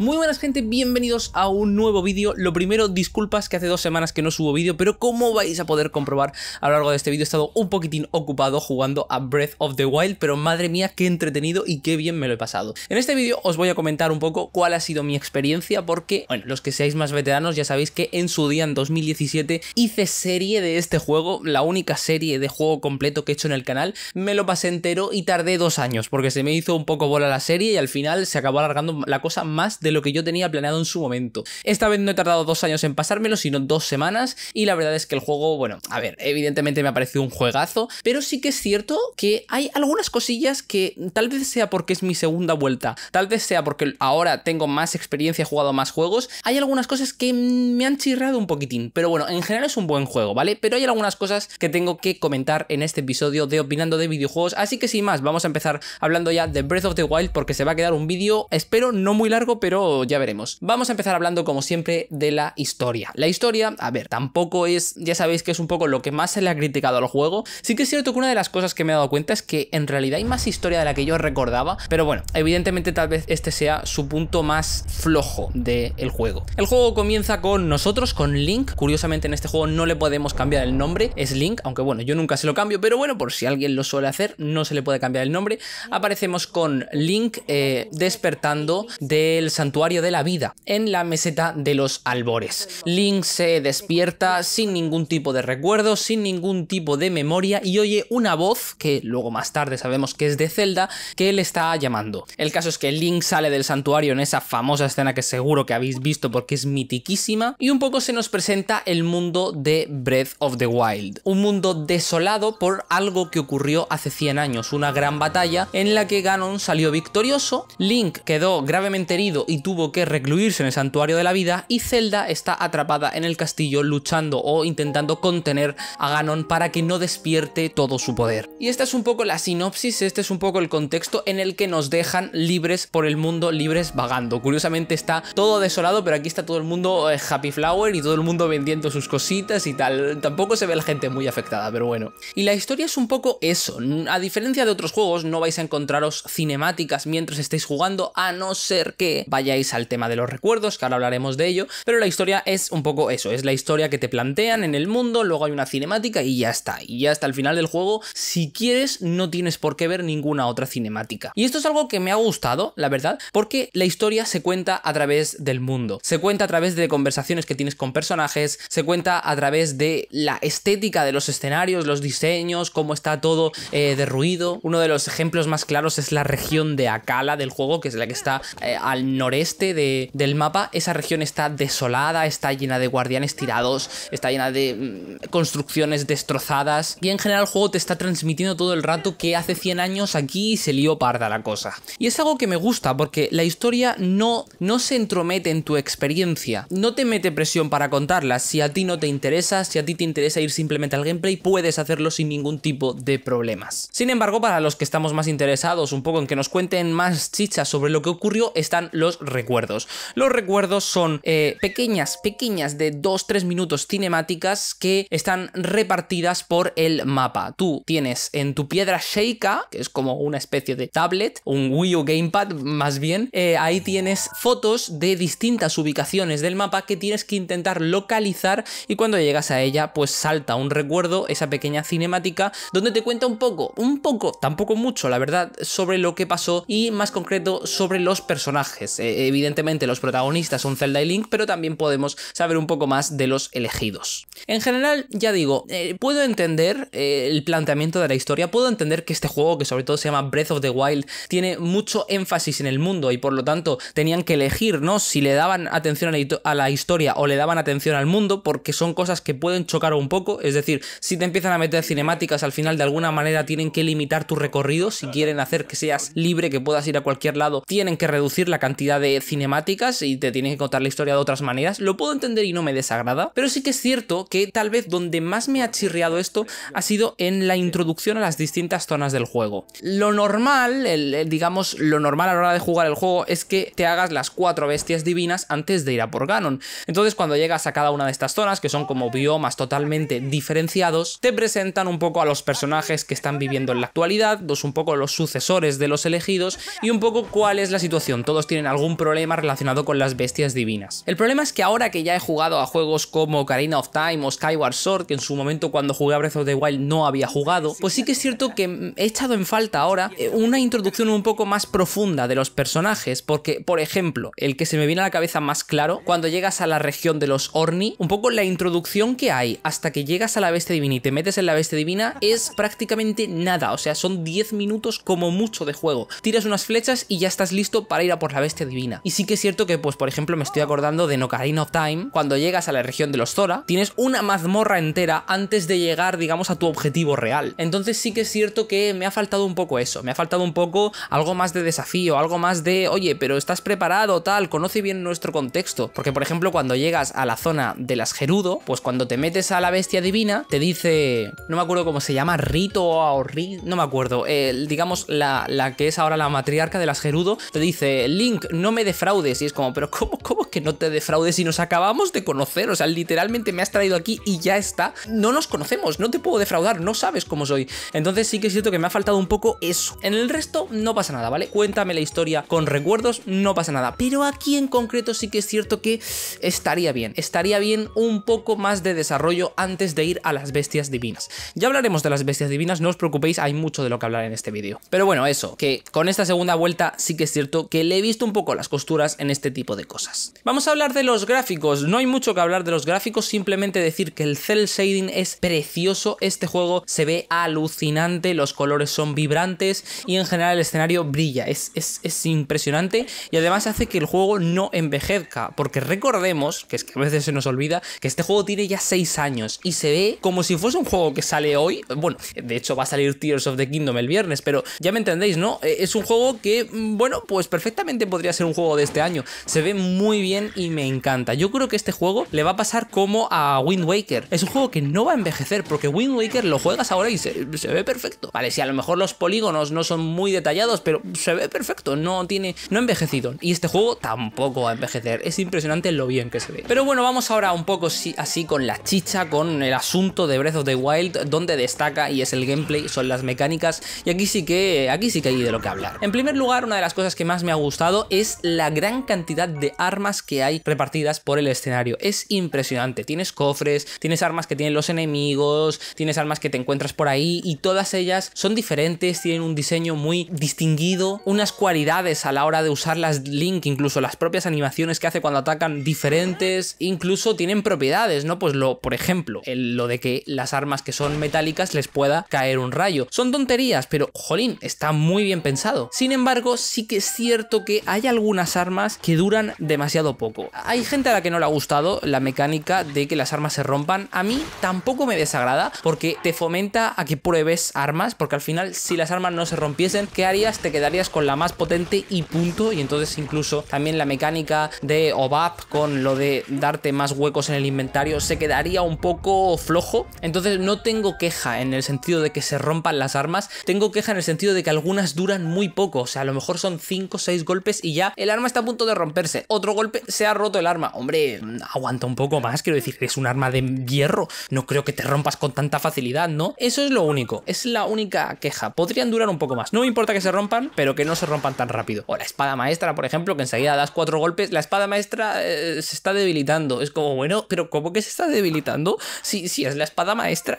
Muy buenas gente, bienvenidos a un nuevo vídeo. Lo primero, disculpas que hace dos semanas que no subo vídeo, pero como vais a poder comprobar a lo largo de este vídeo he estado un poquitín ocupado jugando a Breath of the Wild, pero madre mía, qué entretenido y qué bien me lo he pasado. En este vídeo os voy a comentar un poco cuál ha sido mi experiencia, porque, bueno, los que seáis más veteranos ya sabéis que en su día, en 2017, hice serie de este juego, la única serie de juego completo que he hecho en el canal, me lo pasé entero y tardé dos años, porque se me hizo un poco bola la serie y al final se acabó alargando la cosa más de de lo que yo tenía planeado en su momento. Esta vez no he tardado dos años en pasármelo, sino dos semanas, y la verdad es que el juego, bueno, a ver, evidentemente me ha parecido un juegazo, pero sí que es cierto que hay algunas cosillas que tal vez sea porque es mi segunda vuelta, tal vez sea porque ahora tengo más experiencia, he jugado más juegos, hay algunas cosas que me han chirrado un poquitín, pero bueno, en general es un buen juego, ¿vale? Pero hay algunas cosas que tengo que comentar en este episodio de opinando de videojuegos, así que sin más, vamos a empezar hablando ya de Breath of the Wild porque se va a quedar un vídeo, espero no muy largo, pero ya veremos. Vamos a empezar hablando como siempre de la historia. La historia, a ver, tampoco es, ya sabéis que es un poco lo que más se le ha criticado al juego. Sí que es cierto que una de las cosas que me he dado cuenta es que en realidad hay más historia de la que yo recordaba, pero bueno, evidentemente tal vez este sea su punto más flojo del juego. El juego comienza con nosotros, con Link. Curiosamente en este juego no le podemos cambiar el nombre, es Link, aunque bueno, yo nunca se lo cambio, pero bueno, por si alguien lo suele hacer, no se le puede cambiar el nombre. Aparecemos con Link eh, despertando del santuario santuario de la vida, en la meseta de los albores. Link se despierta sin ningún tipo de recuerdo, sin ningún tipo de memoria y oye una voz, que luego más tarde sabemos que es de Zelda, que le está llamando. El caso es que Link sale del santuario en esa famosa escena que seguro que habéis visto porque es mitiquísima, y un poco se nos presenta el mundo de Breath of the Wild, un mundo desolado por algo que ocurrió hace 100 años, una gran batalla en la que Ganon salió victorioso, Link quedó gravemente herido y tuvo que recluirse en el santuario de la vida y Zelda está atrapada en el castillo luchando o intentando contener a Ganon para que no despierte todo su poder. Y esta es un poco la sinopsis, este es un poco el contexto en el que nos dejan libres por el mundo, libres vagando. Curiosamente está todo desolado, pero aquí está todo el mundo eh, happy flower y todo el mundo vendiendo sus cositas y tal. Tampoco se ve la gente muy afectada, pero bueno. Y la historia es un poco eso. A diferencia de otros juegos, no vais a encontraros cinemáticas mientras estéis jugando, a no ser que vaya al tema de los recuerdos, que ahora hablaremos de ello, pero la historia es un poco eso, es la historia que te plantean en el mundo, luego hay una cinemática y ya está, y ya hasta el final del juego, si quieres no tienes por qué ver ninguna otra cinemática. Y esto es algo que me ha gustado, la verdad, porque la historia se cuenta a través del mundo, se cuenta a través de conversaciones que tienes con personajes, se cuenta a través de la estética de los escenarios, los diseños, cómo está todo eh, derruido. Uno de los ejemplos más claros es la región de Akala del juego, que es la que está eh, al norte este de, del mapa, esa región está desolada, está llena de guardianes tirados, está llena de mm, construcciones destrozadas. Y en general el juego te está transmitiendo todo el rato que hace 100 años aquí se lió parda la cosa. Y es algo que me gusta porque la historia no, no se entromete en tu experiencia, no te mete presión para contarla. Si a ti no te interesa, si a ti te interesa ir simplemente al gameplay, puedes hacerlo sin ningún tipo de problemas. Sin embargo, para los que estamos más interesados un poco en que nos cuenten más chichas sobre lo que ocurrió, están los recuerdos. Los recuerdos son eh, pequeñas, pequeñas de 2-3 minutos cinemáticas que están repartidas por el mapa. Tú tienes en tu piedra Sheikah, que es como una especie de tablet, un Wii U Gamepad más bien, eh, ahí tienes fotos de distintas ubicaciones del mapa que tienes que intentar localizar y cuando llegas a ella pues salta un recuerdo, esa pequeña cinemática, donde te cuenta un poco, un poco, tampoco mucho la verdad, sobre lo que pasó y más concreto sobre los personajes. Eh, eh, evidentemente los protagonistas son Zelda y Link, pero también podemos saber un poco más de los elegidos. En general, ya digo, eh, puedo entender eh, el planteamiento de la historia, puedo entender que este juego, que sobre todo se llama Breath of the Wild, tiene mucho énfasis en el mundo y por lo tanto tenían que elegir, ¿no? Si le daban atención a la historia o le daban atención al mundo, porque son cosas que pueden chocar un poco, es decir, si te empiezan a meter cinemáticas, al final de alguna manera tienen que limitar tu recorrido, si quieren hacer que seas libre, que puedas ir a cualquier lado, tienen que reducir la cantidad de cinemáticas y te tiene que contar la historia de otras maneras, lo puedo entender y no me desagrada, pero sí que es cierto que tal vez donde más me ha chirriado esto ha sido en la introducción a las distintas zonas del juego. Lo normal, digamos, lo normal a la hora de jugar el juego es que te hagas las cuatro bestias divinas antes de ir a por Ganon. Entonces cuando llegas a cada una de estas zonas, que son como biomas totalmente diferenciados, te presentan un poco a los personajes que están viviendo en la actualidad, dos pues un poco los sucesores de los elegidos y un poco cuál es la situación. Todos tienen algún un problema relacionado con las bestias divinas. El problema es que ahora que ya he jugado a juegos como Karina of Time o Skyward Sword, que en su momento cuando jugué a Breath of the Wild no había jugado, pues sí que es cierto que he echado en falta ahora eh, una introducción un poco más profunda de los personajes, porque, por ejemplo, el que se me viene a la cabeza más claro, cuando llegas a la región de los Orni, un poco la introducción que hay hasta que llegas a la bestia divina y te metes en la bestia divina es prácticamente nada, o sea, son 10 minutos como mucho de juego. Tiras unas flechas y ya estás listo para ir a por la bestia divina. Y sí que es cierto que, pues, por ejemplo, me estoy acordando de Nocarino of Time, cuando llegas a la región de los Zora, tienes una mazmorra entera antes de llegar, digamos, a tu objetivo real. Entonces sí que es cierto que me ha faltado un poco eso, me ha faltado un poco algo más de desafío, algo más de, oye, pero estás preparado, tal, conoce bien nuestro contexto. Porque, por ejemplo, cuando llegas a la zona de las Gerudo, pues cuando te metes a la bestia divina, te dice, no me acuerdo cómo se llama, Rito o Rit, no me acuerdo, digamos, la, la que es ahora la matriarca de las Gerudo, te dice, Link, no no me defraudes. Y es como, pero ¿cómo, cómo que no te defraudes si nos acabamos de conocer? O sea, literalmente me has traído aquí y ya está. No nos conocemos, no te puedo defraudar, no sabes cómo soy. Entonces sí que es cierto que me ha faltado un poco eso. En el resto no pasa nada, ¿vale? Cuéntame la historia con recuerdos, no pasa nada. Pero aquí en concreto sí que es cierto que estaría bien. Estaría bien un poco más de desarrollo antes de ir a las bestias divinas. Ya hablaremos de las bestias divinas, no os preocupéis, hay mucho de lo que hablar en este vídeo. Pero bueno, eso, que con esta segunda vuelta sí que es cierto que le he visto un poco las costuras en este tipo de cosas. Vamos a hablar de los gráficos, no hay mucho que hablar de los gráficos, simplemente decir que el cel shading es precioso, este juego se ve alucinante, los colores son vibrantes y en general el escenario brilla, es, es, es impresionante y además hace que el juego no envejezca, porque recordemos, que es que a veces se nos olvida, que este juego tiene ya 6 años y se ve como si fuese un juego que sale hoy, bueno, de hecho va a salir Tears of the Kingdom el viernes, pero ya me entendéis, ¿no? E, es un juego que, mm, bueno, pues perfectamente podría ser un juego de este año. Se ve muy bien y me encanta. Yo creo que este juego le va a pasar como a Wind Waker. Es un juego que no va a envejecer porque Wind Waker lo juegas ahora y se, ve perfecto. Vale, si a lo mejor los polígonos no son muy detallados, pero se ve perfecto, no tiene, no envejecido. Y este juego tampoco va a envejecer. Es impresionante lo bien que se ve. Pero bueno, vamos ahora un poco así con la chicha, con el asunto de Breath of the Wild, donde destaca y es el gameplay, son las mecánicas. Y aquí sí que, aquí sí que hay de lo que hablar. En primer lugar, una de las cosas que más me ha gustado es la gran cantidad de armas que hay repartidas por el escenario. Es impresionante. Tienes cofres, tienes armas que tienen los enemigos, tienes armas que te encuentras por ahí y todas ellas son diferentes, tienen un diseño muy distinguido, unas cualidades a la hora de usarlas Link, incluso las propias animaciones que hace cuando atacan diferentes, incluso tienen propiedades, ¿no? Pues lo, por ejemplo, lo de que las armas que son metálicas les pueda caer un rayo. Son tonterías, pero jolín, está muy bien pensado. Sin embargo, sí que es cierto que hay algo algunas armas que duran demasiado poco. Hay gente a la que no le ha gustado la mecánica de que las armas se rompan. A mí tampoco me desagrada porque te fomenta a que pruebes armas, porque al final si las armas no se rompiesen, ¿qué harías? Te quedarías con la más potente y punto. Y entonces incluso también la mecánica de OBAP con lo de darte más huecos en el inventario se quedaría un poco flojo. Entonces no tengo queja en el sentido de que se rompan las armas, tengo queja en el sentido de que algunas duran muy poco, o sea, a lo mejor son 5 o 6 golpes y ya el arma está a punto de romperse. Otro golpe, se ha roto el arma. Hombre, aguanta un poco más, quiero decir, es un arma de hierro. No creo que te rompas con tanta facilidad, ¿no? Eso es lo único, es la única queja. Podrían durar un poco más. No me importa que se rompan, pero que no se rompan tan rápido. O la espada maestra, por ejemplo, que enseguida das cuatro golpes, la espada maestra eh, se está debilitando. Es como, bueno, pero ¿cómo que se está debilitando? Sí, sí, es la espada maestra.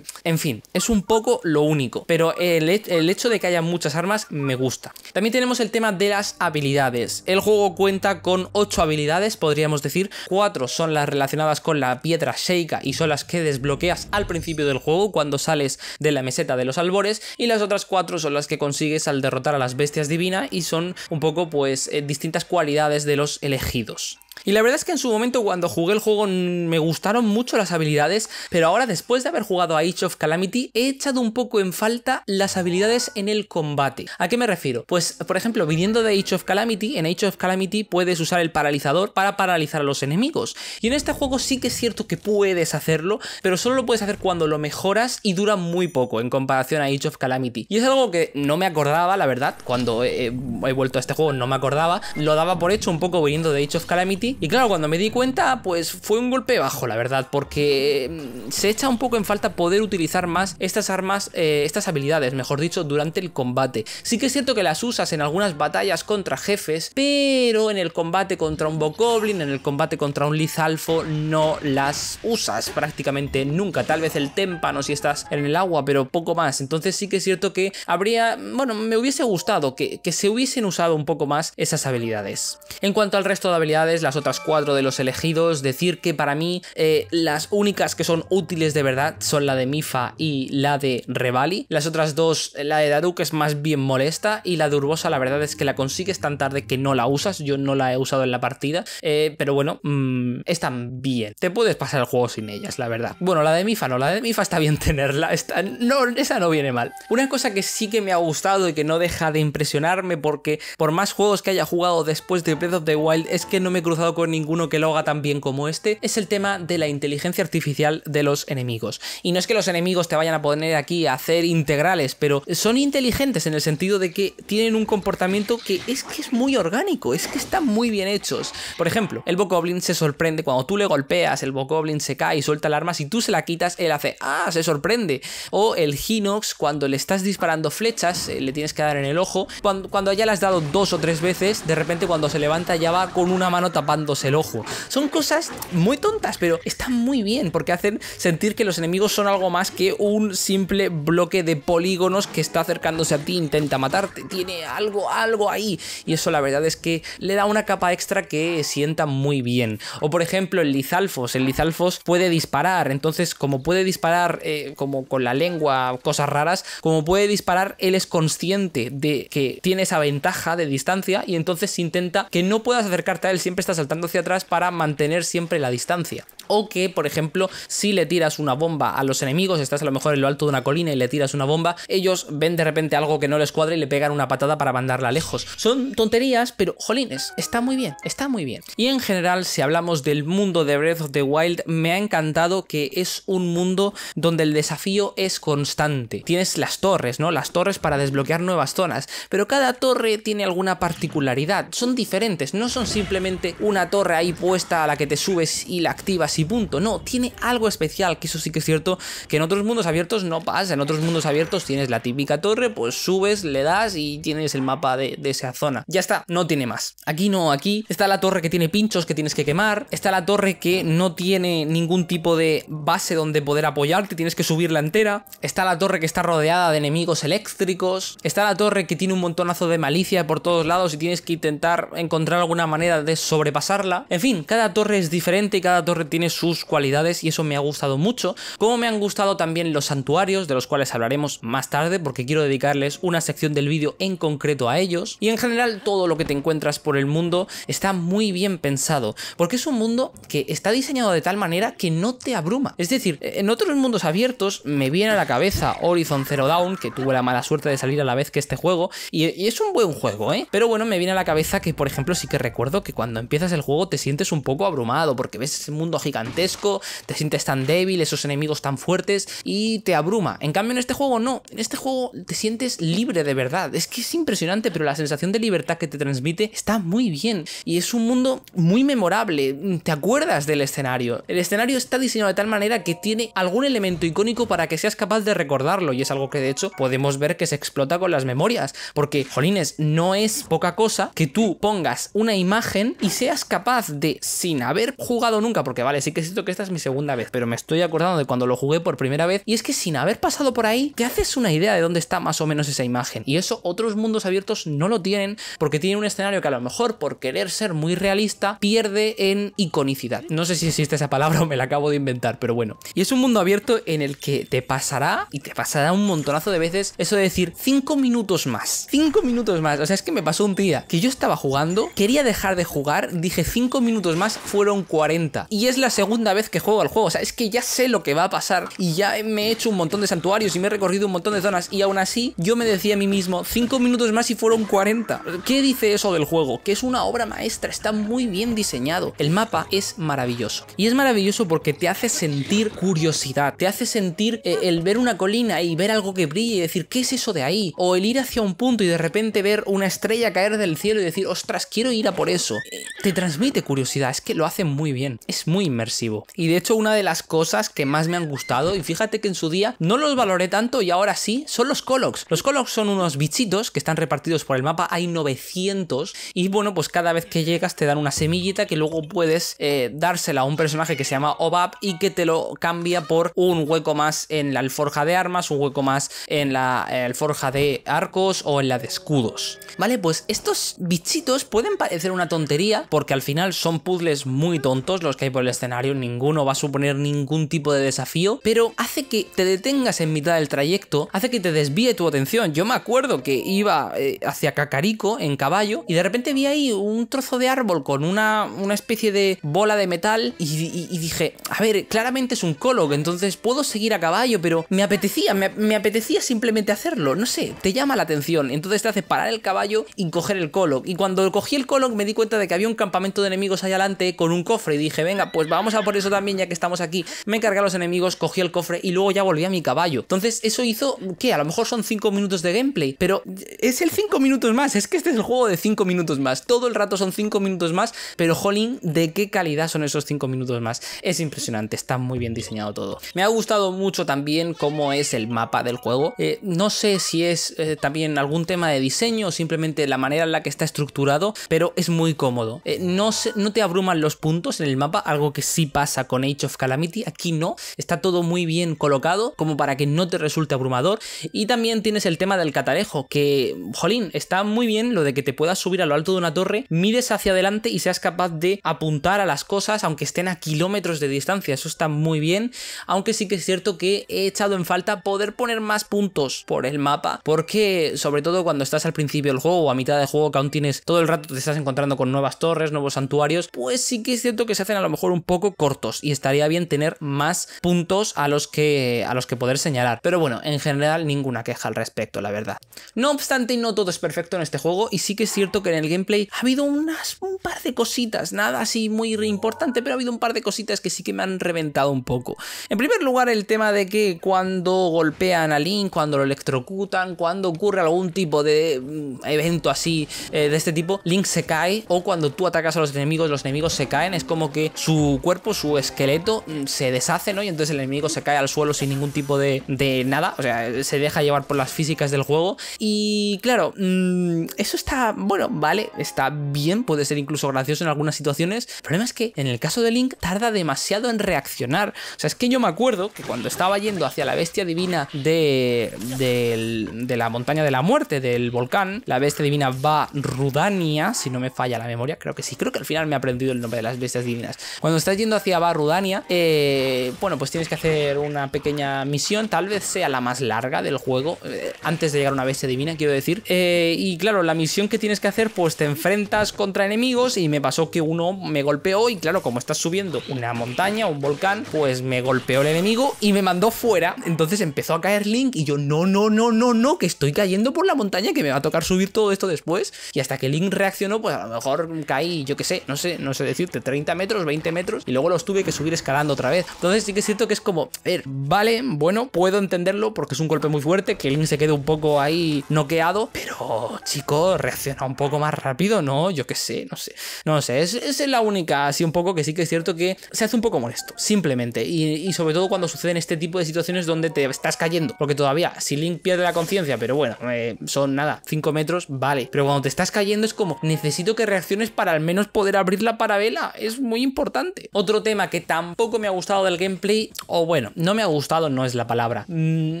En fin, es un poco lo único. Pero el hecho de que haya muchas armas me gusta. También tenemos el tema de las habilidades. El juego cuenta con 8 habilidades, podríamos decir, 4 son las relacionadas con la piedra sheika y son las que desbloqueas al principio del juego cuando sales de la meseta de los albores y las otras 4 son las que consigues al derrotar a las bestias divinas y son un poco pues eh, distintas cualidades de los elegidos. Y la verdad es que en su momento cuando jugué el juego me gustaron mucho las habilidades, pero ahora después de haber jugado a Age of Calamity he echado un poco en falta las habilidades en el combate. ¿A qué me refiero? Pues por ejemplo, viniendo de Age of Calamity, en Age of Calamity puedes usar el paralizador para paralizar a los enemigos. Y en este juego sí que es cierto que puedes hacerlo, pero solo lo puedes hacer cuando lo mejoras y dura muy poco en comparación a Age of Calamity. Y es algo que no me acordaba, la verdad, cuando he, vuelto a este juego no me acordaba, lo daba por hecho un poco viniendo de Age of Calamity y claro, cuando me di cuenta, pues fue un golpe bajo, la verdad, porque mm, se echa un poco en falta poder utilizar más estas armas, eh, estas habilidades, mejor dicho, durante el combate. Sí que es cierto que las usas en algunas batallas contra jefes, pero en el combate contra un Bokoblin, en el combate contra un Lizalfo, no las usas prácticamente nunca. Tal vez el témpano si estás en el agua, pero poco más. Entonces sí que es cierto que habría, bueno, me hubiese gustado que, que se hubiesen usado un poco más esas habilidades. En cuanto al resto de habilidades, las otras cuatro de los elegidos, decir que para mí eh, las únicas que son útiles de verdad son la de Mifa y la de Revali. Las otras dos, eh, la de Daruk es más bien molesta y la de Urbosa la verdad es que la consigues tan tarde que no la usas, yo no la he usado en la partida, eh, pero bueno, mm, están bien. Te puedes pasar el juego sin ellas, la verdad. Bueno, la de Mifa no, la de Mifa está bien tenerla, está, no, esa no viene mal. Una cosa que sí que me ha gustado y que no deja de impresionarme porque por más juegos que haya jugado después de Breath of the Wild es que no me con ninguno que lo haga tan bien como este, es el tema de la inteligencia artificial de los enemigos. Y no es que los enemigos te vayan a poner aquí a hacer integrales, pero son inteligentes en el sentido de que tienen un comportamiento que es que es muy orgánico, es que están muy bien hechos. Por ejemplo, el Bokoblin se sorprende cuando tú le golpeas, el Bokoblin se cae y suelta el arma, si tú se la quitas, él hace ¡ah! se sorprende. O el Hinox, cuando le estás disparando flechas, eh, le tienes que dar en el ojo, cuando, cuando ya le has dado dos o tres veces, de repente cuando se levanta ya va con una mano tapada el ojo. Son cosas muy tontas, pero están muy bien porque hacen sentir que los enemigos son algo más que un simple bloque de polígonos que está acercándose a ti, intenta matarte, tiene algo, algo ahí. Y eso la verdad es que le da una capa extra que sienta muy bien. O por ejemplo el Lizalfos, el Lizalfos puede disparar, entonces como puede disparar eh, como con la lengua, cosas raras, como puede disparar, él es consciente de que tiene esa ventaja de distancia y entonces intenta que no puedas acercarte a él, siempre estás saltando hacia atrás para mantener siempre la distancia. O que, por ejemplo, si le tiras una bomba a los enemigos, estás a lo mejor en lo alto de una colina y le tiras una bomba, ellos ven de repente algo que no les cuadra y le pegan una patada para mandarla lejos. Son tonterías, pero jolines, está muy bien, está muy bien. Y en general, si hablamos del mundo de Breath of the Wild, me ha encantado que es un mundo donde el desafío es constante. Tienes las torres, ¿no? Las torres para desbloquear nuevas zonas, pero cada torre tiene alguna particularidad, son diferentes, no son simplemente una torre ahí puesta a la que te subes y la activas y punto. No, tiene algo especial, que eso sí que es cierto, que en otros mundos abiertos no pasa. En otros mundos abiertos tienes la típica torre, pues subes, le das y tienes el mapa de, esa zona. Ya está, no tiene más. Aquí no, aquí está la torre que tiene pinchos que tienes que quemar, está la torre que no tiene ningún tipo de base donde poder apoyarte, tienes que subirla entera, está la torre que está rodeada de enemigos eléctricos, está la torre que tiene un montonazo de malicia por todos lados y tienes que intentar encontrar alguna manera de sobrepasar pasarla. En fin, cada torre es diferente y cada torre tiene sus cualidades y eso me ha gustado mucho. Como me han gustado también los santuarios, de los cuales hablaremos más tarde porque quiero dedicarles una sección del vídeo en concreto a ellos. Y en general todo lo que te encuentras por el mundo está muy bien pensado, porque es un mundo que está diseñado de tal manera que no te abruma. Es decir, en otros mundos abiertos me viene a la cabeza Horizon Zero Dawn, que tuve la mala suerte de salir a la vez que este juego, y, es un buen juego, ¿eh? Pero bueno, me viene a la cabeza que, por ejemplo, sí que recuerdo que cuando empiezas el juego te sientes un poco abrumado porque ves ese mundo gigantesco, te sientes tan débil, esos enemigos tan fuertes y te abruma. En cambio en este juego no, en este juego te sientes libre de verdad. Es que es impresionante, pero la sensación de libertad que te transmite está muy bien y es un mundo muy memorable. Te acuerdas del escenario. El escenario está diseñado de tal manera que tiene algún elemento icónico para que seas capaz de recordarlo y es algo que de hecho podemos ver que se explota con las memorias, porque jolines, no es poca cosa que tú pongas una imagen y seas capaz de, sin haber jugado nunca, porque vale, sí que siento que esta es mi segunda vez, pero me estoy acordando de cuando lo jugué por primera vez, y es que sin haber pasado por ahí, te haces una idea de dónde está más o menos esa imagen. Y eso otros mundos abiertos no lo tienen, porque tienen un escenario que a lo mejor, por querer ser muy realista, pierde en iconicidad. No sé si existe esa palabra o me la acabo de inventar, pero bueno. Y es un mundo abierto en el que te pasará, y te pasará un montonazo de veces, eso de decir, 5 minutos más, 5 minutos más. O sea, es que me pasó un día que yo estaba jugando, quería dejar de jugar, dije 5 minutos más, fueron 40. Y es la segunda vez que juego al juego, o sea, es que ya sé lo que va a pasar y ya me he hecho un montón de santuarios y me he recorrido un montón de zonas y aún así yo me decía a mí mismo 5 minutos más y fueron 40. ¿Qué dice eso del juego? Que es una obra maestra, está muy bien diseñado. El mapa es maravilloso. Y es maravilloso porque te hace sentir curiosidad, te hace sentir eh, el ver una colina y ver algo que brille y decir, ¿qué es eso de ahí? O el ir hacia un punto y de repente ver una estrella caer del cielo y decir, ostras, quiero ir a por eso. Eh, transmite curiosidad, es que lo hacen muy bien, es muy inmersivo. Y de hecho una de las cosas que más me han gustado, y fíjate que en su día no los valoré tanto y ahora sí, son los Colox. Los Colox son unos bichitos que están repartidos por el mapa, hay 900 y bueno, pues cada vez que llegas te dan una semillita que luego puedes eh, dársela a un personaje que se llama Obab y que te lo cambia por un hueco más en la alforja de armas, un hueco más en la eh, alforja de arcos o en la de escudos. Vale, pues estos bichitos pueden parecer una tontería, porque al final son puzzles muy tontos los que hay por el escenario, ninguno va a suponer ningún tipo de desafío, pero hace que te detengas en mitad del trayecto, hace que te desvíe tu atención. Yo me acuerdo que iba eh, hacia Cacarico en caballo y de repente vi ahí un trozo de árbol con una, una especie de bola de metal y, dije, a ver, claramente es un coloc, entonces puedo seguir a caballo, pero me apetecía, me, apetecía simplemente hacerlo, no sé, te llama la atención, entonces te hace parar el caballo y coger el colo. Y cuando cogí el colo me di cuenta de que había un campamento de enemigos allá adelante con un cofre y dije, venga, pues vamos a por eso también ya que estamos aquí. Me cargué a los enemigos, cogí el cofre y luego ya volví a mi caballo. Entonces eso hizo, que a lo mejor son 5 minutos de gameplay, pero es el 5 minutos más, es que este es el juego de 5 minutos más. Todo el rato son 5 minutos más, pero jolín, ¿de qué calidad son esos 5 minutos más? Es impresionante, está muy bien diseñado todo. Me ha gustado mucho también cómo es el mapa del juego. Eh, no sé si es eh, también algún tema de diseño o simplemente la manera en la que está estructurado, pero es muy cómodo. Eh, no, te abruman los puntos en el mapa, algo que sí pasa con Age of Calamity, aquí no, está todo muy bien colocado como para que no te resulte abrumador y también tienes el tema del catalejo, que, jolín, está muy bien lo de que te puedas subir a lo alto de una torre, mires hacia adelante y seas capaz de apuntar a las cosas aunque estén a kilómetros de distancia, eso está muy bien, aunque sí que es cierto que he echado en falta poder poner más puntos por el mapa, porque sobre todo cuando estás al principio del juego o a mitad del juego que aún tienes todo el rato te estás encontrando con nuevas torres, nuevos santuarios, pues sí que es cierto que se hacen a lo mejor un poco cortos y estaría bien tener más puntos a los que, a los que poder señalar. Pero bueno, en general ninguna queja al respecto, la verdad. No obstante, no todo es perfecto en este juego y sí que es cierto que en el gameplay ha habido unas, un par de cositas, nada así muy importante, pero ha habido un par de cositas que sí que me han reventado un poco. En primer lugar, el tema de que cuando golpean a Link, cuando lo electrocutan, cuando ocurre algún tipo de mm, evento así eh, de este tipo, Link se cae o cuando tú atacas atacas a los enemigos, los enemigos se caen, es como que su cuerpo, su esqueleto mm, se deshace, ¿no? Y entonces el enemigo se cae al suelo sin ningún tipo de, nada, o sea, se deja llevar por las físicas del juego. Y claro, mm, eso está, bueno, vale, está bien, puede ser incluso gracioso en algunas situaciones. El problema es que en el caso de Link tarda demasiado en reaccionar. O sea, es que yo me acuerdo que cuando estaba yendo hacia la bestia divina de, de, la montaña de la muerte, del volcán, la bestia divina va Rudania, si no me falla la memoria, creo que y creo que al final me he aprendido el nombre de las bestias divinas. Cuando estás yendo hacia Barudania eh, bueno, pues tienes que hacer una pequeña misión, tal vez sea la más larga del juego, eh, antes de llegar a una bestia divina, quiero decir. Eh, y claro, la misión que tienes que hacer, pues te enfrentas contra enemigos y me pasó que uno me golpeó y claro, como estás subiendo una montaña, un volcán, pues me golpeó el enemigo y me mandó fuera. Entonces empezó a caer Link y yo, no, no, no, no, no, que estoy cayendo por la montaña, que me va a tocar subir todo esto después. Y hasta que Link reaccionó, pues a lo mejor caí yo qué sé, no sé, no sé decirte, 30 metros, 20 metros, y luego los tuve que subir escalando otra vez. Entonces sí que es cierto que es como, a ver, vale, bueno, puedo entenderlo porque es un golpe muy fuerte, que Link se quede un poco ahí noqueado, pero chico, reacciona un poco más rápido, ¿no? Yo que sé, no sé, no sé, es, es la única así un poco que sí que es cierto que se hace un poco molesto, simplemente, y, sobre todo cuando suceden este tipo de situaciones donde te estás cayendo, porque todavía, si Link pierde la conciencia, pero bueno, eh, son nada, 5 metros, vale, pero cuando te estás cayendo es como, necesito que reacciones para al menos poder abrir la parabela es muy importante. Otro tema que tampoco me ha gustado del gameplay, o bueno, no me ha gustado, no es la palabra, mm,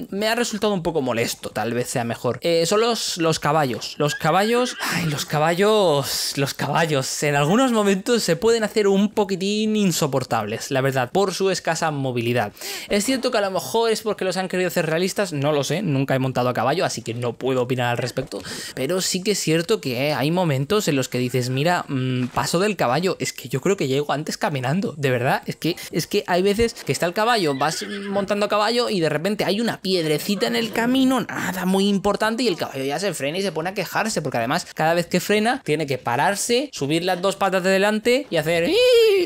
me ha resultado un poco molesto, tal vez sea mejor, eh, son los, caballos. Los caballos, ay, los caballos, los caballos, en algunos momentos se pueden hacer un poquitín insoportables, la verdad, por su escasa movilidad. Es cierto que a lo mejor es porque los han querido hacer realistas, no lo sé, nunca he montado a caballo, así que no puedo opinar al respecto, pero sí que es cierto que hay momentos en los que dices, mira, mm, Mm, paso del caballo. Es que yo creo que llego antes caminando, de verdad. Es que, es que hay veces que está el caballo, vas montando a caballo y de repente hay una piedrecita en el camino, nada muy importante, y el caballo ya se frena y se pone a quejarse, porque además cada vez que frena tiene que pararse, subir las dos patas de delante y hacer...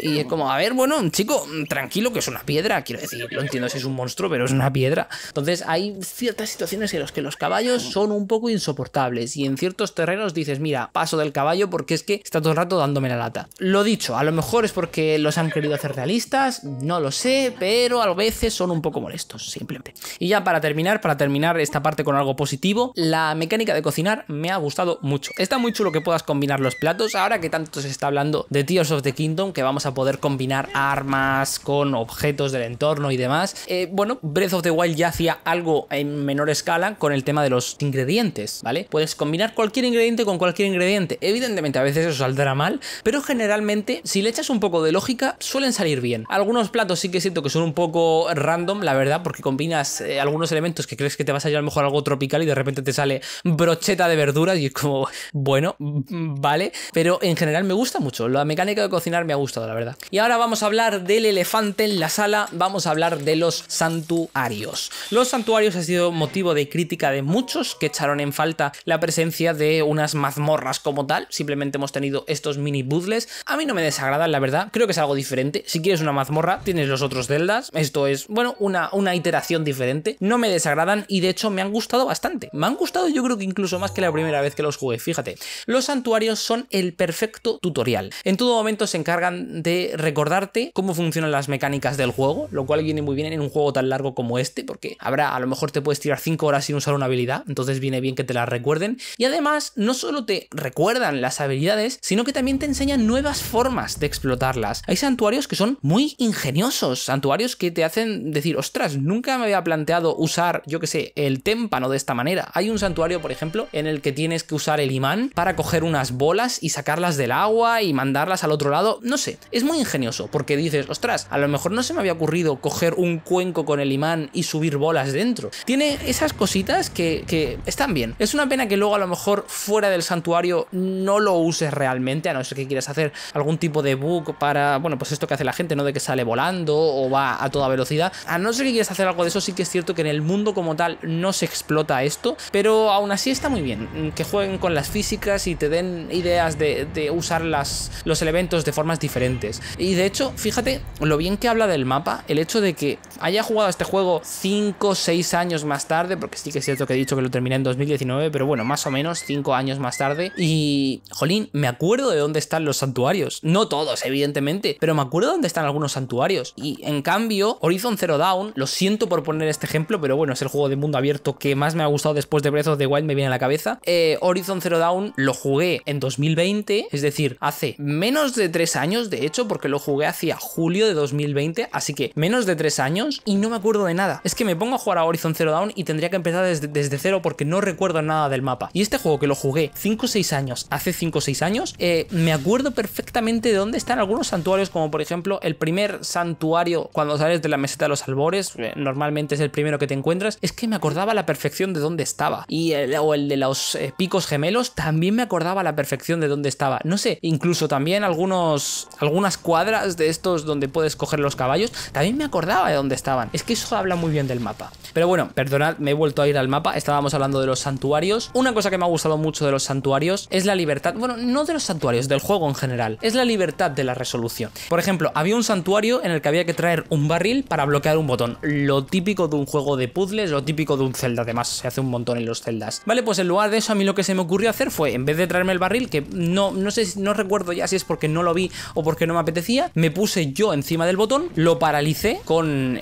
Y es como, a ver, bueno, chico, tranquilo, que es una piedra, quiero decir, lo entiendo si es un monstruo, pero es una piedra. Entonces hay ciertas situaciones en las que los caballos son un poco insoportables y en ciertos terrenos dices, mira, paso del caballo porque es que está todo rato dándome la lata. Lo dicho, a lo mejor es porque los han querido hacer realistas, no lo sé, pero a veces son un poco molestos, simplemente. Y ya para terminar, para terminar esta parte con algo positivo, la mecánica de cocinar me ha gustado mucho. Está muy chulo que puedas combinar los platos, ahora que tanto se está hablando de Tears of the Kingdom, que vamos a poder combinar armas con objetos del entorno y demás. Eh, bueno, Breath of the Wild ya hacía algo en menor escala con el tema de los ingredientes, ¿vale? Puedes combinar cualquier ingrediente con cualquier ingrediente. Evidentemente a veces eso saldrá mal pero generalmente, si le echas un poco de lógica, suelen salir bien. Algunos platos sí que siento que son un poco random, la verdad, porque combinas eh, algunos elementos que crees que te vas a llevar mejor algo tropical y de repente te sale brocheta de verduras y es como, bueno, vale, pero en general me gusta mucho, la mecánica de cocinar me ha gustado, la verdad. Y ahora vamos a hablar del elefante en la sala, vamos a hablar de los santuarios. Los santuarios han sido motivo de crítica de muchos que echaron en falta la presencia de unas mazmorras como tal, simplemente hemos tenido estos mini puzzles. A mí no me desagradan, la verdad. Creo que es algo diferente. Si quieres una mazmorra, tienes los otros zeldas, Esto es, bueno, una, una iteración diferente. No me desagradan y de hecho me han gustado bastante. Me han gustado yo creo que incluso más que la primera vez que los jugué. Fíjate, los santuarios son el perfecto tutorial. En todo momento se encargan de recordarte cómo funcionan las mecánicas del juego, lo cual viene muy bien en un juego tan largo como este, porque habrá, a lo mejor te puedes tirar 5 horas sin usar una habilidad, entonces viene bien que te la recuerden. Y además, no solo te recuerdan las habilidades, sino que también también te enseña nuevas formas de explotarlas. Hay santuarios que son muy ingeniosos, santuarios que te hacen decir, ostras, nunca me había planteado usar, yo que sé, el témpano de esta manera. Hay un santuario, por ejemplo, en el que tienes que usar el imán para coger unas bolas y sacarlas del agua y mandarlas al otro lado. No sé, es muy ingenioso porque dices, ostras, a lo mejor no se me había ocurrido coger un cuenco con el imán y subir bolas dentro. Tiene esas cositas que, que están bien. Es una pena que luego a lo mejor fuera del santuario no lo uses realmente no sé qué quieras hacer algún tipo de bug para, bueno, pues esto que hace la gente, ¿no? De que sale volando o va a toda velocidad. A no ser que quieras hacer algo de eso, sí que es cierto que en el mundo como tal no se explota esto, pero aún así está muy bien. Mm, que jueguen con las físicas y te den ideas de, usar los elementos de formas diferentes. Y de hecho, fíjate lo bien que habla del mapa, el hecho de que haya jugado este juego 5 o 6 años más tarde, porque sí que es cierto que he dicho que lo terminé en 2019, pero bueno, más o menos 5 años más tarde. Y, jolín, me acuerdo de dónde están los santuarios. No todos, evidentemente, pero me acuerdo dónde están algunos santuarios. Y en cambio, Horizon Zero Dawn, lo siento por poner este ejemplo, pero bueno, es el juego de mundo abierto que más me ha gustado después de Breath of the Wild, me viene a la cabeza. Eh, Horizon Zero Dawn lo jugué en 2020, es decir, hace menos de tres años, de hecho, porque lo jugué hacia julio de 2020, así que menos de tres años y no me acuerdo de nada. Es que me pongo a jugar a Horizon Zero Dawn y tendría que empezar desde, desde cero porque no recuerdo nada del mapa. Y este juego que lo jugué 5 o 6 años, hace 5 o 6 años, eh, me acuerdo perfectamente de dónde están algunos santuarios, como por ejemplo el primer santuario cuando sales de la meseta de los albores, eh, normalmente es el primero que te encuentras, es que me acordaba a la perfección de dónde estaba. Y el, el de los eh, picos gemelos, también me acordaba a la perfección de dónde estaba. No sé, incluso también algunos, algunas cuadras de estos donde puedes coger los caballos, también me acordaba de dónde estaban. Es que eso habla muy bien del mapa. Pero bueno, perdonad, me he vuelto a ir al mapa, estábamos hablando de los santuarios. Una cosa que me ha gustado mucho de los santuarios es la libertad, bueno, no de los santuarios, del juego en general, es la libertad de la resolución. Por ejemplo, había un santuario en el que había que traer un barril para bloquear un botón, lo típico de un juego de puzzles, lo típico de un Zelda, además se hace un montón en los celdas Vale, pues en lugar de eso a mí lo que se me ocurrió hacer fue, en vez de traerme el barril, que no, no sé, no recuerdo ya si es porque no lo vi o porque no me apetecía, me puse yo encima del botón, lo paralicé con,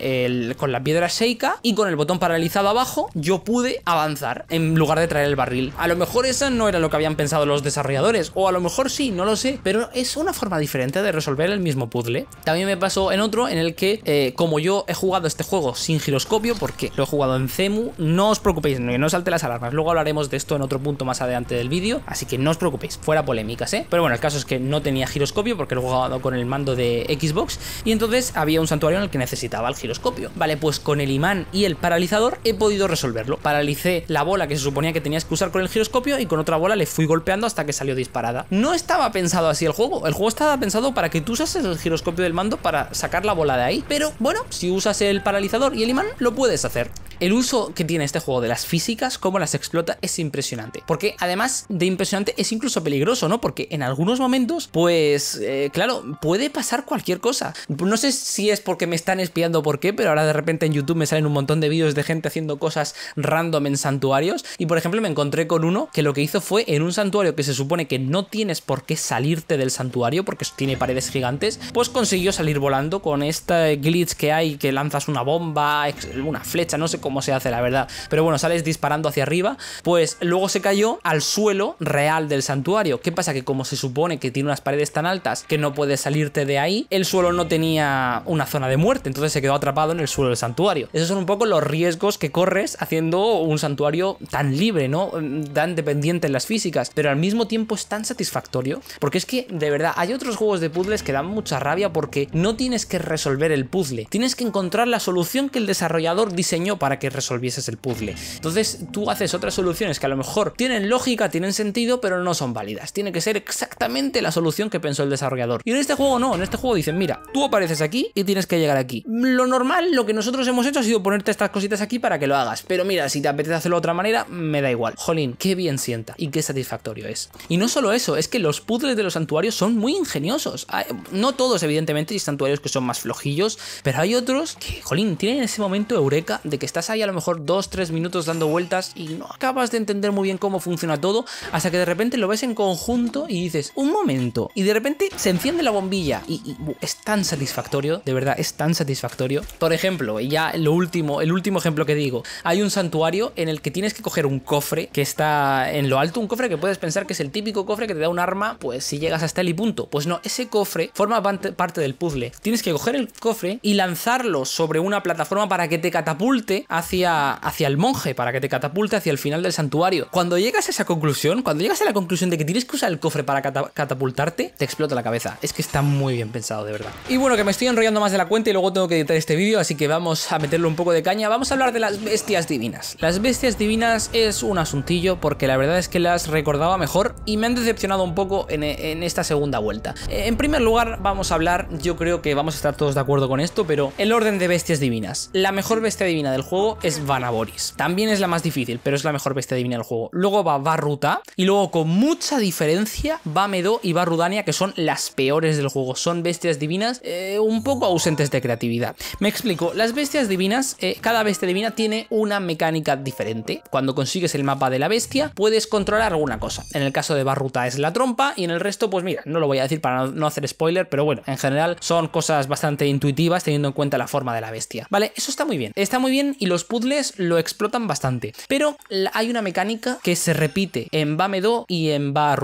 con la piedra Seika y con el botón paralizado abajo yo pude avanzar en lugar de traer el barril. A lo mejor esa no era lo que habían pensado los desarrolladores, o a lo mejor sí sí, no lo sé, pero es una forma diferente de resolver el mismo puzzle. También me pasó en otro en el que, eh, como yo he jugado este juego sin giroscopio, porque lo he jugado en CEMU, no os preocupéis, no no salte las alarmas, luego hablaremos de esto en otro punto más adelante del vídeo, así que no os preocupéis, fuera polémicas, ¿eh? Pero bueno, el caso es que no tenía giroscopio porque lo he jugado con el mando de Xbox y entonces había un santuario en el que necesitaba el giroscopio. Vale, pues con el imán y el paralizador he podido resolverlo. Paralicé la bola que se suponía que tenías que usar con el giroscopio y con otra bola le fui golpeando hasta que salió disparada. No es estaba pensado así el juego. El juego estaba pensado para que tú usases el giroscopio del mando para sacar la bola de ahí. Pero bueno, si usas el paralizador y el imán, lo puedes hacer. El uso que tiene este juego de las físicas, cómo las explota, es impresionante. Porque además de impresionante, es incluso peligroso, ¿no? Porque en algunos momentos, pues, eh, claro, puede pasar cualquier cosa. No sé si es porque me están espiando por qué, pero ahora de repente en YouTube me salen un montón de vídeos de gente haciendo cosas random en santuarios. Y por ejemplo, me encontré con uno que lo que hizo fue en un santuario que se supone que no tienes por qué salirte del santuario porque tiene paredes gigantes, pues consiguió salir volando con este glitch que hay que lanzas una bomba, una flecha, no sé cómo cómo se hace, la verdad. Pero bueno, sales disparando hacia arriba. Pues luego se cayó al suelo real del santuario. ¿Qué pasa? Que como se supone que tiene unas paredes tan altas que no puedes salirte de ahí, el suelo no tenía una zona de muerte, entonces se quedó atrapado en el suelo del santuario. Esos son un poco los riesgos que corres haciendo un santuario tan libre, ¿no? Tan dependiente en las físicas, pero al mismo tiempo es tan satisfactorio, porque es que, de verdad, hay otros juegos de puzzles que dan mucha rabia porque no tienes que resolver el puzzle, tienes que encontrar la solución que el desarrollador diseñó para que resolvieses el puzzle. Entonces tú haces otras soluciones que a lo mejor tienen lógica, tienen sentido, pero no son válidas. Tiene que ser exactamente la solución que pensó el desarrollador. Y en este juego no, en este juego dicen, mira, tú apareces aquí y tienes que llegar aquí. Lo normal, lo que nosotros hemos hecho ha sido ponerte estas cositas aquí para que lo hagas. Pero mira, si te apetece hacerlo de otra manera, me da igual. Jolín, qué bien sienta y qué satisfactorio es. Y no solo eso, es que los puzzles de los santuarios son muy ingeniosos. No todos, evidentemente, hay santuarios que son más flojillos, pero hay otros que, jolín, tienen ese momento eureka de que estás y a lo mejor dos, tres minutos dando vueltas y no acabas de entender muy bien cómo funciona todo hasta que de repente lo ves en conjunto y dices, un momento, y de repente se enciende la bombilla y, uh, es tan satisfactorio, de verdad, es tan satisfactorio. Por ejemplo, y ya lo último, el último ejemplo que digo, hay un santuario en el que tienes que coger un cofre que está en lo alto, un cofre que puedes pensar que es el típico cofre que te da un arma, pues si llegas hasta él y punto. Pues no, ese cofre forma parte del puzzle. Tienes que coger el cofre y lanzarlo sobre una plataforma para que te catapulte a hacia, hacia el monje, para que te catapulte hacia el final del santuario. Cuando llegas a esa conclusión, cuando llegas a la conclusión de que tienes que usar el cofre para catapultarte, te explota la cabeza. Es que está muy bien pensado, de verdad. Y bueno, que me estoy enrollando más de la cuenta y luego tengo que editar este vídeo, así que vamos a meterle un poco de caña. Vamos a hablar de las bestias divinas. Las bestias divinas es un asuntillo porque la verdad es que las recordaba mejor y me han decepcionado un poco en esta segunda vuelta. En primer lugar, vamos a hablar, yo creo que vamos a estar todos de acuerdo con esto, pero el orden de bestias divinas. La mejor bestia divina del juego es Vanaboris. También es la más difícil, pero es la mejor bestia divina del juego. Luego va Barruta y luego con mucha diferencia va Medo y Barrudania, que son las peores del juego. Son bestias divinas eh, un poco ausentes de creatividad. Me explico, las bestias divinas, eh, cada bestia divina tiene una mecánica diferente. Cuando consigues el mapa de la bestia, puedes controlar alguna cosa. En el caso de Barruta es la trompa y en el resto, pues mira, no lo voy a decir para no hacer spoiler, pero bueno, en general son cosas bastante intuitivas teniendo en cuenta la forma de la bestia. Vale, eso está muy bien. Está muy bien y los puzzles lo explotan bastante. Pero hay una mecánica que se repite en Bamedo y en Ba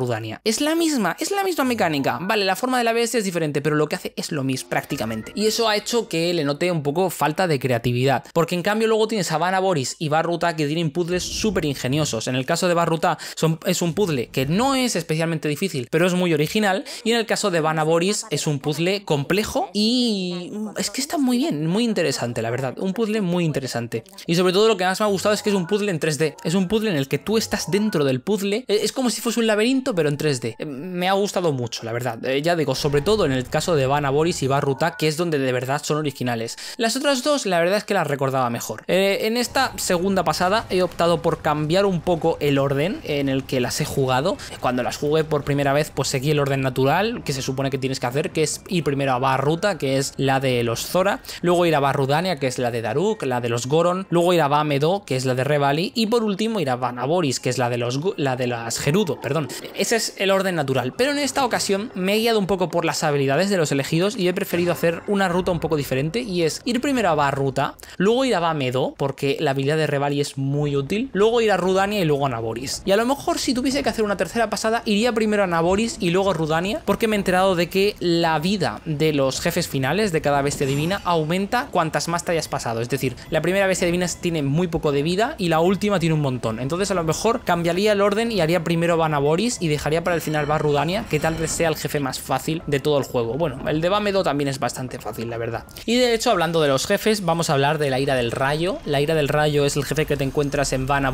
Es la misma, es la misma mecánica. Vale, la forma de la BS es diferente, pero lo que hace es lo mismo prácticamente. Y eso ha hecho que le note un poco falta de creatividad. Porque en cambio luego tienes a Vanna Boris y Barruta que tienen puzzles súper ingeniosos. En el caso de Barruta son, es un puzzle que no es especialmente difícil, pero es muy original. Y en el caso de Vanaboris Boris es un puzzle complejo y mm, es que está muy bien, muy interesante, la verdad. Un puzzle muy interesante. Y sobre todo lo que más me ha gustado es que es un puzzle en 3D. Es un puzzle en el que tú estás dentro del puzzle. E, es como si fuese un laberinto, pero en 3D. Eh, me ha gustado mucho, la verdad. Eh, ya digo, sobre todo en el caso de Vanna Boris y Barruta, que es donde de verdad son originales. Las otras dos, la verdad es que las recordaba mejor. Eh, en esta segunda pasada he optado por cambiar un poco el orden en el que las he jugado. Cuando las jugué por primera vez, pues seguí el orden natural, que se supone que tienes que hacer, que es ir primero a Barruta, que es la de los Zora, luego ir a Barrudania, que es la de Daruk, la de los Gor luego ir a Bamedo, que es la de Revali, y por último irá Vanaboris, que es la de, los, la de las Gerudo, perdón. Ese es el orden natural, pero en esta ocasión me he guiado un poco por las habilidades de los elegidos y he preferido hacer una ruta un poco diferente, y es ir primero a Barruta, luego ir a Bamedo, porque la habilidad de Revali es muy útil, luego ir a Rudania y luego a Naboris. Y a lo mejor si tuviese que hacer una tercera pasada, iría primero a Naboris y luego a Rudania, porque me he enterado de que la vida de los jefes finales de cada bestia divina aumenta cuantas más hayas pasado. Es decir, la primera vez si Adivinas tiene muy poco de vida y la última tiene un montón. Entonces a lo mejor cambiaría el orden y haría primero Van y dejaría para el final Barrudania, que tal vez sea el jefe más fácil de todo el juego. Bueno, el de Bamedo también es bastante fácil, la verdad. Y de hecho, hablando de los jefes, vamos a hablar de la ira del rayo. La ira del rayo es el jefe que te encuentras en Van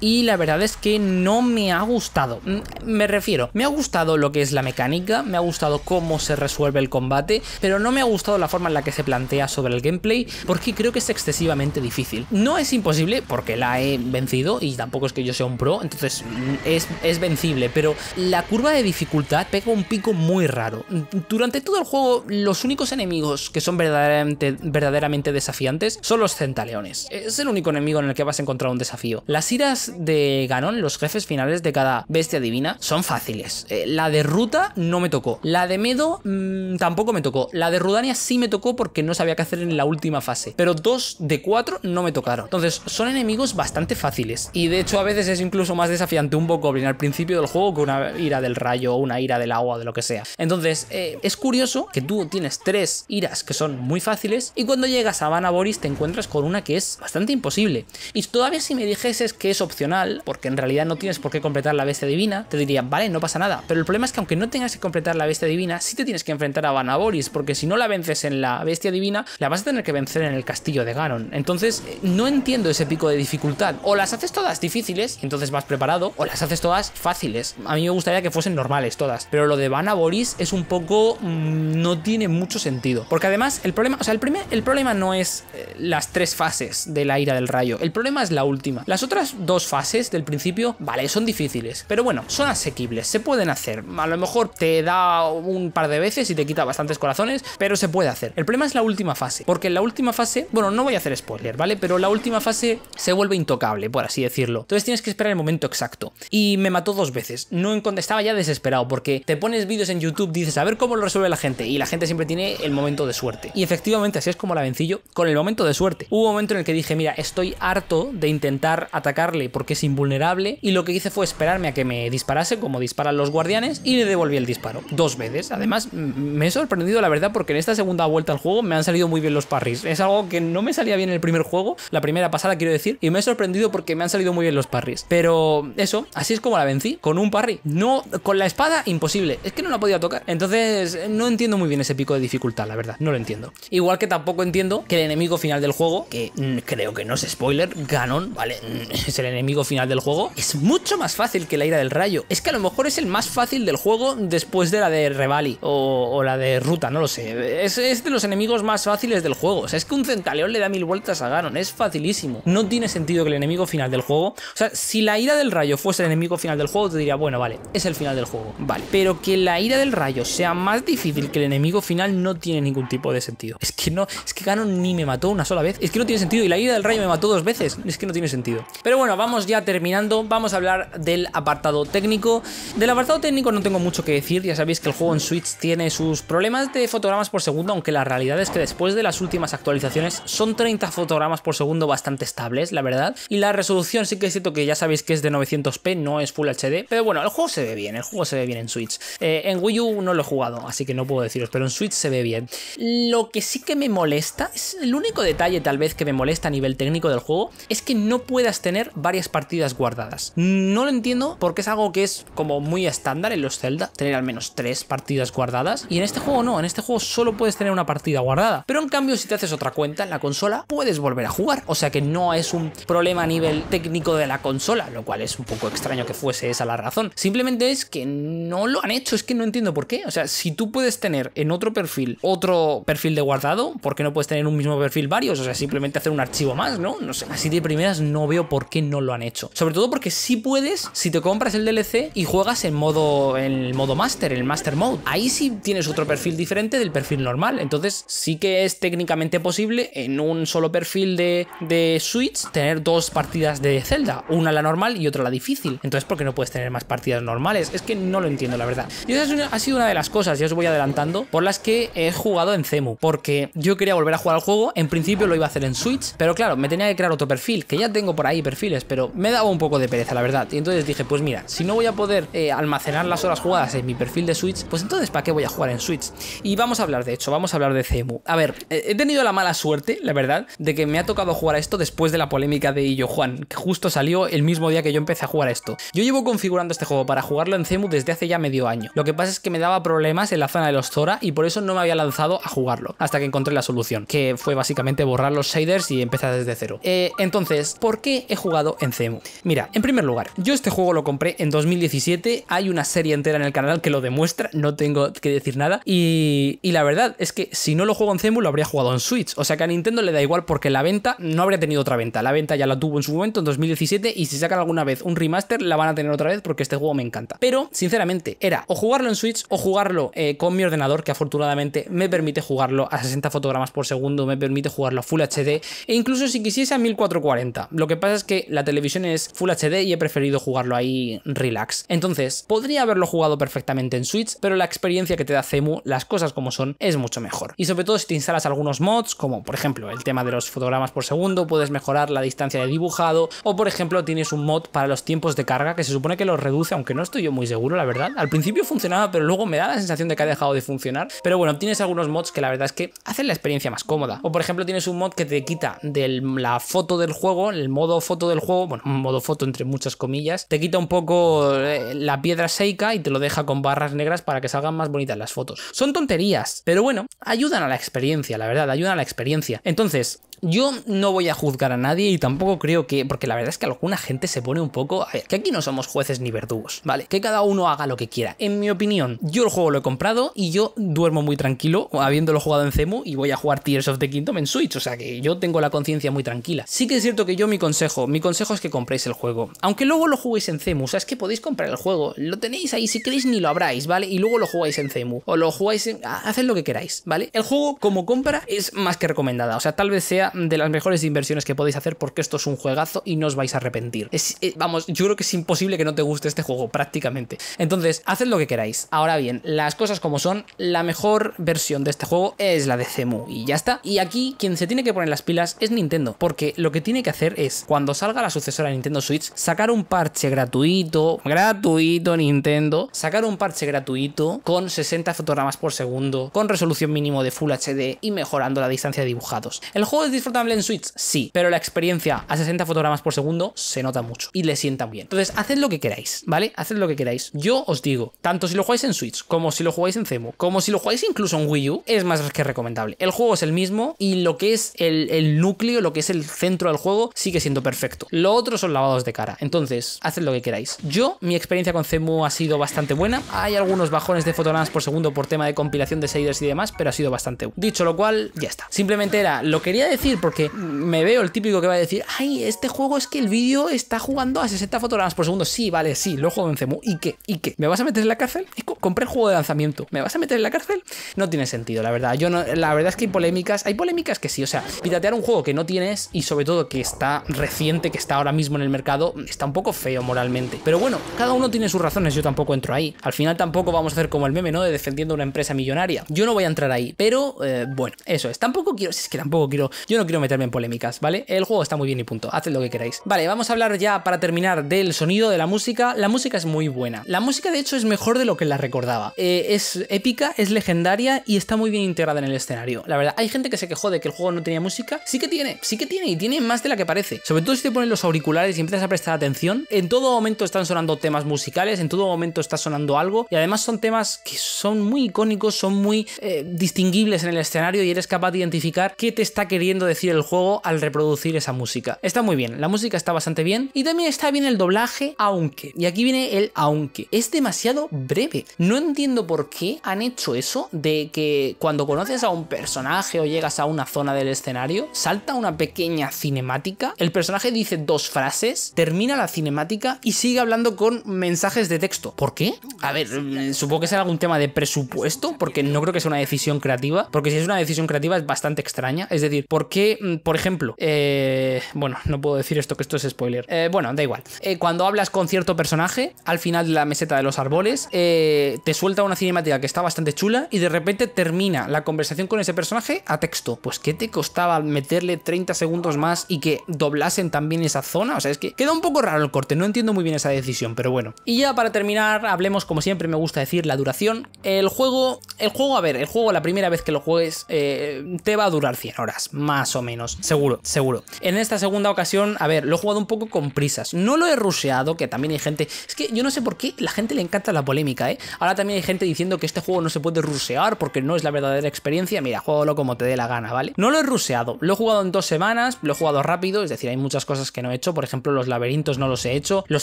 y la verdad es que no me ha gustado. Mm, me refiero, me ha gustado lo que es la mecánica, me ha gustado cómo se resuelve el combate, pero no me ha gustado la forma en la que se plantea sobre el gameplay porque creo que es excesivamente difícil. No es imposible porque la he vencido y tampoco es que yo sea un pro, entonces mm, es, es vencible, pero la curva de dificultad pega un pico muy raro. Durante todo el juego, los únicos enemigos que son verdaderamente, verdaderamente desafiantes son los centaleones. Es el único enemigo en el que vas a encontrar un desafío. Las iras de ganón, los jefes finales de cada bestia divina, son fáciles. Eh, la de Ruta no me tocó. La de Medo mm, tampoco me tocó. La de Rudania sí me tocó porque no sabía qué hacer en la última fase. Pero dos de cuatro no no me tocaron. Entonces, son enemigos bastante fáciles. Y de hecho, a veces es incluso más desafiante un Bokoblin al principio del juego que una ira del rayo, o una ira del agua, o de lo que sea. Entonces, eh, es curioso que tú tienes tres iras que son muy fáciles y cuando llegas a Vanaboris te encuentras con una que es bastante imposible. Y todavía si me dijeses que es opcional, porque en realidad no tienes por qué completar la bestia divina, te diría, vale, no pasa nada. Pero el problema es que aunque no tengas que completar la bestia divina, sí te tienes que enfrentar a Vanaboris, porque si no la vences en la bestia divina, la vas a tener que vencer en el castillo de Ganon. Entonces, no entiendo ese pico de dificultad. O las haces todas difíciles, y entonces vas preparado, o las haces todas fáciles. A mí me gustaría que fuesen normales todas. Pero lo de Vanaboris es un poco... Mm, no tiene mucho sentido. Porque además, el problema... O sea, el, primer, el problema no es eh, las tres fases de la ira del rayo. El problema es la última. Las otras dos fases del principio, vale, son difíciles. Pero bueno, son asequibles, se pueden hacer. A lo mejor te da un par de veces y te quita bastantes corazones, pero se puede hacer. El problema es la última fase. Porque en la última fase... Bueno, no voy a hacer spoiler, pero la última fase se vuelve intocable, por así decirlo. Entonces tienes que esperar el momento exacto. Y me mató dos veces. No estaba ya desesperado porque te pones vídeos en YouTube, dices a ver cómo lo resuelve la gente y la gente siempre tiene el momento de suerte. Y efectivamente así es como la vencillo, con el momento de suerte. Hubo un momento en el que dije, mira, estoy harto de intentar atacarle porque es invulnerable y lo que hice fue esperarme a que me disparase como disparan los guardianes y le devolví el disparo dos veces. Además, me he sorprendido la verdad porque en esta segunda vuelta al juego me han salido muy bien los parries. Es algo que no me salía bien el primer juego juego, la primera pasada quiero decir, y me he sorprendido porque me han salido muy bien los parries. Pero eso, así es como la vencí, con un parry. No, con la espada, imposible. Es que no la podía tocar. Entonces, no entiendo muy bien ese pico de dificultad, la verdad, no lo entiendo. Igual que tampoco entiendo que el enemigo final del juego, que mm, creo que no es spoiler, Ganon, ¿vale? Es el enemigo final del juego. Es mucho más fácil que la ira del rayo. Es que a lo mejor es el más fácil del juego después de la de Revali o, la de Ruta, no lo sé. Es, de los enemigos más fáciles del juego. O sea, es que un centaleón le da mil vueltas a Ganon. Es facilísimo. No tiene sentido que el enemigo final del juego. O sea, si la ira del rayo fuese el enemigo final del juego, te diría, bueno, vale, es el final del juego. Vale. Pero que la ira del rayo sea más difícil que el enemigo final no tiene ningún tipo de sentido. Es que no, es que Ganon ni me mató una sola vez. Es que no tiene sentido. Y la ira del rayo me mató dos veces. Es que no tiene sentido. Pero bueno, vamos ya terminando. Vamos a hablar del apartado técnico. Del apartado técnico no tengo mucho que decir. Ya sabéis que el juego en Switch tiene sus problemas de fotogramas por segundo, aunque la realidad es que después de las últimas actualizaciones son 30 fotogramas por segundo bastante estables, la verdad. Y la resolución sí que es cierto que ya sabéis que es de 900p, no es Full HD. Pero bueno, el juego se ve bien, el juego se ve bien en Switch. Eh, en Wii U no lo he jugado, así que no puedo deciros, pero en Switch se ve bien. Lo que sí que me molesta, es el único detalle tal vez que me molesta a nivel técnico del juego, es que no puedas tener varias partidas guardadas. No lo entiendo porque es algo que es como muy estándar en los Zelda, tener al menos tres partidas guardadas. Y en este juego no, en este juego solo puedes tener una partida guardada. Pero en cambio, si te haces otra cuenta en la consola, puedes volver a jugar. O sea que no es un problema a nivel técnico de la consola, lo cual es un poco extraño que fuese esa la razón. Simplemente es que no lo han hecho, es que no entiendo por qué. O sea, si tú puedes tener en otro perfil otro perfil de guardado, ¿por qué no puedes tener un mismo perfil varios? O sea, simplemente hacer un archivo más, ¿no? No sé, así de primeras no veo por qué no lo han hecho. Sobre todo porque sí puedes, si te compras el DLC y juegas en modo, en el modo master, en el master mode. Ahí sí tienes otro perfil diferente del perfil normal. Entonces sí que es técnicamente posible en un solo perfil de, Switch tener dos partidas de Zelda, una la normal y otra la difícil. Entonces, ¿por qué no puedes tener más partidas normales? Es que no lo entiendo, la verdad. Y esa ha sido una de las cosas, ya os voy adelantando, por las que he jugado en Cemu, porque yo quería volver a jugar al juego, en principio lo iba a hacer en Switch, pero claro, me tenía que crear otro perfil, que ya tengo por ahí perfiles, pero me daba un poco de pereza, la verdad. Y entonces dije, pues mira, si no voy a poder eh, almacenar las horas jugadas en mi perfil de Switch, pues entonces ¿para qué voy a jugar en Switch? Y vamos a hablar de hecho, vamos a hablar de Cemu. A ver, eh, he tenido la mala suerte, la verdad, de que me ha ha tocado jugar a esto después de la polémica de Illo Juan, que justo salió el mismo día que yo empecé a jugar a esto. Yo llevo configurando este juego para jugarlo en CEMU desde hace ya medio año. Lo que pasa es que me daba problemas en la zona de los Zora y por eso no me había lanzado a jugarlo, hasta que encontré la solución, que fue básicamente borrar los shaders y empezar desde cero. Eh, entonces, ¿por qué he jugado en CEMU? Mira, en primer lugar, yo este juego lo compré en 2017, hay una serie entera en el canal que lo demuestra, no tengo que decir nada, y, y la verdad es que si no lo juego en CEMU lo habría jugado en Switch, o sea que a Nintendo le da igual porque la venta no habría tenido otra venta. La venta ya la tuvo en su momento, en 2017, y si sacan alguna vez un remaster, la van a tener otra vez porque este juego me encanta. Pero, sinceramente, era o jugarlo en Switch o jugarlo eh, con mi ordenador, que afortunadamente me permite jugarlo a 60 fotogramas por segundo, me permite jugarlo a Full HD, e incluso si quisiese a 1440. Lo que pasa es que la televisión es Full HD y he preferido jugarlo ahí relax. Entonces, podría haberlo jugado perfectamente en Switch, pero la experiencia que te da Cemu, las cosas como son, es mucho mejor. Y sobre todo si te instalas algunos mods, como por ejemplo el tema de los fotogramas por segundo, puedes mejorar la distancia de dibujado o por ejemplo tienes un mod para los tiempos de carga que se supone que los reduce, aunque no estoy yo muy seguro la verdad. Al principio funcionaba pero luego me da la sensación de que ha dejado de funcionar. Pero bueno, tienes algunos mods que la verdad es que hacen la experiencia más cómoda. O por ejemplo tienes un mod que te quita de la foto del juego, el modo foto del juego, bueno, un modo foto entre muchas comillas, te quita un poco eh, la piedra seca y te lo deja con barras negras para que salgan más bonitas las fotos. Son tonterías, pero bueno, ayudan a la experiencia, la verdad, ayudan a la experiencia. Entonces, yo no voy a juzgar a nadie y tampoco creo que, porque la verdad es que alguna gente se pone un poco, a ver, que aquí no somos jueces ni verdugos, ¿vale? Que cada uno haga lo que quiera. En mi opinión, yo el juego lo he comprado y yo duermo muy tranquilo habiéndolo jugado en Cemu y voy a jugar Tears of the Kingdom en Switch, o sea que yo tengo la conciencia muy tranquila. Sí que es cierto que yo mi consejo, mi consejo es que compréis el juego, aunque luego lo juguéis en Cemu, o sea, es que podéis comprar el juego, lo tenéis ahí si queréis ni lo abráis, ¿vale? Y luego lo jugáis en Cemu o lo jugáis en... haced lo que queráis, ¿vale? El juego como compra es más que recomendada, o sea, tal vez sea de las mejores inversiones que podéis hacer porque esto es un juegazo y no os vais a arrepentir. Eh, vamos, yo creo que es imposible que no te guste este juego prácticamente. Entonces, haced lo que queráis. Ahora bien, las cosas como son, la mejor versión de este juego es la de CEMU y ya está. Y aquí quien se tiene que poner las pilas es Nintendo, porque lo que tiene que hacer es, cuando salga la sucesora de Nintendo Switch, sacar un parche gratuito, gratuito Nintendo, sacar un parche gratuito con 60 fotogramas por segundo, con resolución mínimo de Full HD y mejorando la distancia de dibujados. El juego es disfrutable en Switch? Sí, pero la experiencia a 60 fotogramas por segundo se nota mucho y le sientan bien. Entonces, haced lo que queráis, ¿vale? Haced lo que queráis. Yo os digo, tanto si lo jugáis en Switch, como si lo jugáis en Cemu como si lo jugáis incluso en Wii U, es más que recomendable. El juego es el mismo y lo que es el, núcleo, lo que es el centro del juego, sigue siendo perfecto. Lo otro son lavados de cara. Entonces, haced lo que queráis. Yo, mi experiencia con Cemu ha sido bastante buena. Hay algunos bajones de fotogramas por segundo por tema de compilación de shaders y demás, pero ha sido bastante. Dicho lo cual, ya está. Simplemente era, lo quería decir por que me veo el típico que va a decir, ay, este juego es que el vídeo está jugando a 60 fotogramas por segundo. Sí, vale, sí, lo jugado en CEMU. ¿Y qué? ¿Y qué? ¿Me vas a meter en la cárcel? Compré el juego de lanzamiento. ¿Me vas a meter en la cárcel? No tiene sentido, la verdad. Yo no, la verdad es que hay polémicas. Hay polémicas que sí, o sea, piratear un juego que no tienes y sobre todo que está reciente, que está ahora mismo en el mercado, está un poco feo moralmente. Pero bueno, cada uno tiene sus razones, yo tampoco entro ahí. Al final tampoco vamos a hacer como el meme, ¿no? De defendiendo una empresa millonaria. Yo no voy a entrar ahí, pero eh, bueno, eso es. Tampoco quiero, si es que tampoco quiero, yo no quiero meterme en polémicas, ¿vale? El juego está muy bien y punto, haced lo que queráis. Vale, vamos a hablar ya para terminar del sonido, de la música. La música es muy buena. La música de hecho es mejor de lo que la recordaba. Eh, es épica, es legendaria y está muy bien integrada en el escenario. La verdad, hay gente que se quejó de que el juego no tenía música. Sí que tiene, sí que tiene y tiene más de la que parece. Sobre todo si te pones los auriculares y empiezas a prestar atención, en todo momento están sonando temas musicales, en todo momento está sonando algo y además son temas que son muy icónicos, son muy eh, distinguibles en el escenario y eres capaz de identificar qué te está queriendo decir el juego al reproducir esa música. Está muy bien, la música está bastante bien y también está bien el doblaje, aunque. Y aquí viene el aunque. Es demasiado breve. No entiendo por qué han hecho eso de que cuando conoces a un personaje o llegas a una zona del escenario, salta una pequeña cinemática, el personaje dice dos frases, termina la cinemática y sigue hablando con mensajes de texto. ¿Por qué? A ver, mm, supongo que será algún tema de presupuesto, porque no creo que sea una decisión creativa, porque si es una decisión creativa es bastante extraña. Es decir, ¿por qué Mm, por ejemplo, eh, bueno, no puedo decir esto que esto es spoiler. Eh, bueno, da igual. Eh, cuando hablas con cierto personaje, al final de la meseta de los árboles, te suelta una cinemática que está bastante chula y de repente termina la conversación con ese personaje a texto. Pues ¿qué te costaba meterle 30 segundos más y que doblasen también esa zona? O sea, es que queda un poco raro el corte, no entiendo muy bien esa decisión, pero bueno. Y ya para terminar, hablemos como siempre me gusta decir la duración. El juego, el juego, a ver, el juego la primera vez que lo juegues te va a durar 100 horas, más o menos seguro, seguro. En esta segunda ocasión, a ver, lo he jugado un poco con prisas. No lo he ruseado, que también hay gente... Es que yo no sé por qué la gente le encanta la polémica, ¿eh? Ahora también hay gente diciendo que este juego no se puede rusear porque no es la verdadera experiencia. Mira, lo como te dé la gana, ¿vale? No lo he ruseado, lo he jugado en dos semanas, lo he jugado rápido, es decir, hay muchas cosas que no he hecho. Por ejemplo, los laberintos no los he hecho, los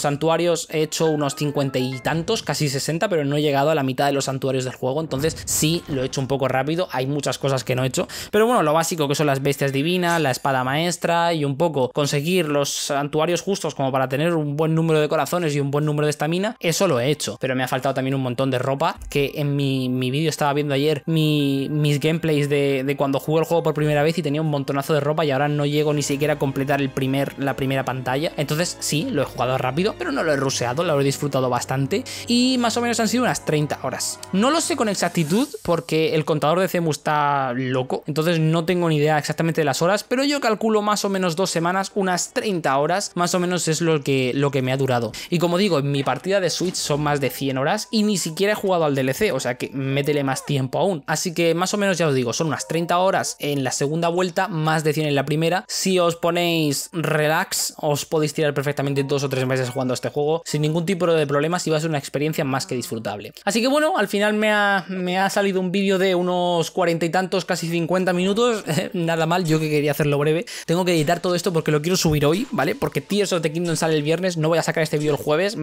santuarios he hecho unos cincuenta y tantos, casi 60, pero no he llegado a la mitad de los santuarios del juego. Entonces, sí, lo he hecho un poco rápido, hay muchas cosas que no he hecho. Pero bueno, lo básico que son las bestias divinas la espada maestra y un poco conseguir los santuarios justos como para tener un buen número de corazones y un buen número de estamina, eso lo he hecho. Pero me ha faltado también un montón de ropa que en mi, vídeo estaba viendo ayer mis gameplays de, cuando jugué el juego por primera vez y tenía un montonazo de ropa y ahora no llego ni siquiera a completar el primer, la primera pantalla. Entonces sí, lo he jugado rápido, pero no lo he ruseado, lo he disfrutado bastante y más o menos han sido unas 30 horas. No lo sé con exactitud porque el contador de CEMU está loco, entonces no tengo ni idea exactamente de las horas, pero yo calculo más o menos dos semanas, unas 30 horas, más o menos es lo que, lo que me ha durado. Y como digo, en mi partida de Switch son más de 100 horas y ni siquiera he jugado al DLC, o sea que métele más tiempo aún. Así que más o menos ya os digo, son unas 30 horas en la segunda vuelta, más de 100 en la primera. Si os ponéis relax, os podéis tirar perfectamente dos o tres meses jugando a este juego sin ningún tipo de problemas y va a ser una experiencia más que disfrutable. Así que bueno, al final me ha, me ha salido un vídeo de unos cuarenta y tantos, casi 50 minutos, nada mal, yo que quería hacerlo breve. Tengo que editar todo esto porque lo quiero subir hoy, ¿vale? Porque Tears of the Kingdom sale el viernes, no voy a sacar este vídeo el jueves, mm,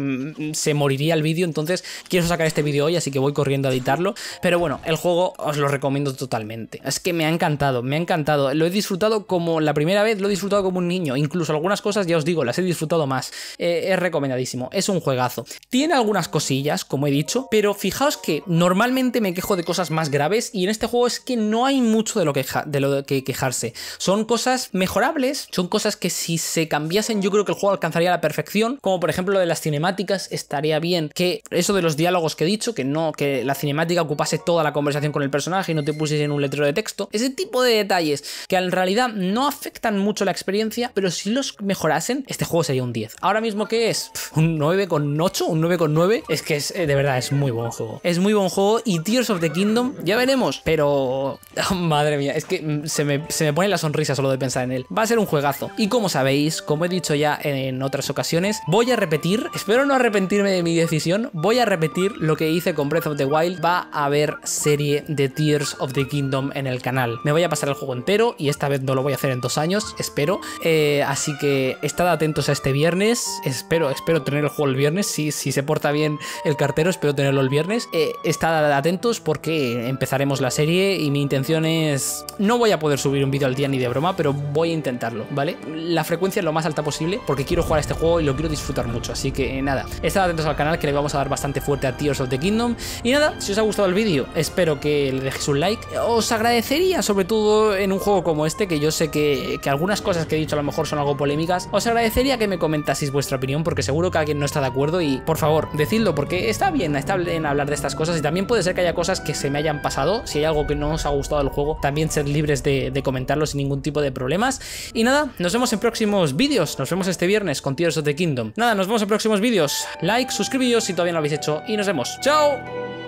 mm, se moriría el vídeo, entonces quiero sacar este vídeo hoy, así que voy corriendo a editarlo. Pero bueno, el juego os lo recomiendo totalmente. Es que me ha encantado, me ha encantado. Lo he disfrutado como la primera vez, lo he disfrutado como un niño. Incluso algunas cosas, ya os digo, las he disfrutado más. Eh, es recomendadísimo, es un juegazo. Tiene algunas cosillas, como he dicho, pero fijaos que normalmente me quejo de cosas más graves y en este juego es que no hay mucho de lo de lo que quejarse. Son cosas mejorables, son cosas que si se cambiasen yo creo que el juego alcanzaría la perfección, como por ejemplo lo de las cinemáticas estaría bien que eso de los diálogos que he dicho, que no, que la cinemática ocupase toda la conversación con el personaje y no te pusiese en un letrero de texto, ese tipo de detalles que en realidad no afectan mucho la experiencia, pero si los mejorasen, este juego sería un 10. Ahora mismo que es un 9,8, un 9,9, es que es eh, de verdad es muy buen juego. Es muy buen juego y Tears of the Kingdom, ya veremos, pero madre mía, es que mm, se me, se me ponen sonrisa solo de pensar en él. Va a ser un juegazo. Y como sabéis, como he dicho ya en otras ocasiones, voy a repetir, espero no arrepentirme de mi decisión, voy a repetir lo que hice con Breath of the Wild. Va a haber serie de Tears of the Kingdom en el canal. Me voy a pasar el juego entero y esta vez no lo voy a hacer en dos años, espero. Eh, así que estad atentos a este viernes. Espero, espero tener el juego el viernes. Si, si se porta bien el cartero, espero tenerlo el viernes. Eh, estad atentos porque empezaremos la serie y mi intención es... No voy a poder subir un vídeo al día ni de broma, pero voy a intentarlo, ¿vale? La frecuencia lo más alta posible porque quiero jugar este juego y lo quiero disfrutar mucho, así que eh, nada, estad atentos al canal que le vamos a dar bastante fuerte a Tears of the Kingdom. Y nada, si os ha gustado el vídeo, espero que le dejéis un like. Os agradecería, sobre todo en un juego como este, que yo sé que, que algunas cosas que he dicho a lo mejor son algo polémicas, os agradecería que me comentaseis vuestra opinión porque seguro que alguien no está de acuerdo y por favor, decidlo porque está bien, está bien hablar de estas cosas y también puede ser que haya cosas que se me hayan pasado, si hay algo que no os ha gustado del juego, también ser libres de, de comentarlo sin ningún ningún tipo de problemas. Y nada, nos vemos en próximos vídeos. Nos vemos este viernes con Tears of the Kingdom. Nada, nos vemos en próximos vídeos. Like, suscribíos si todavía no lo habéis hecho y nos vemos. ¡Chao!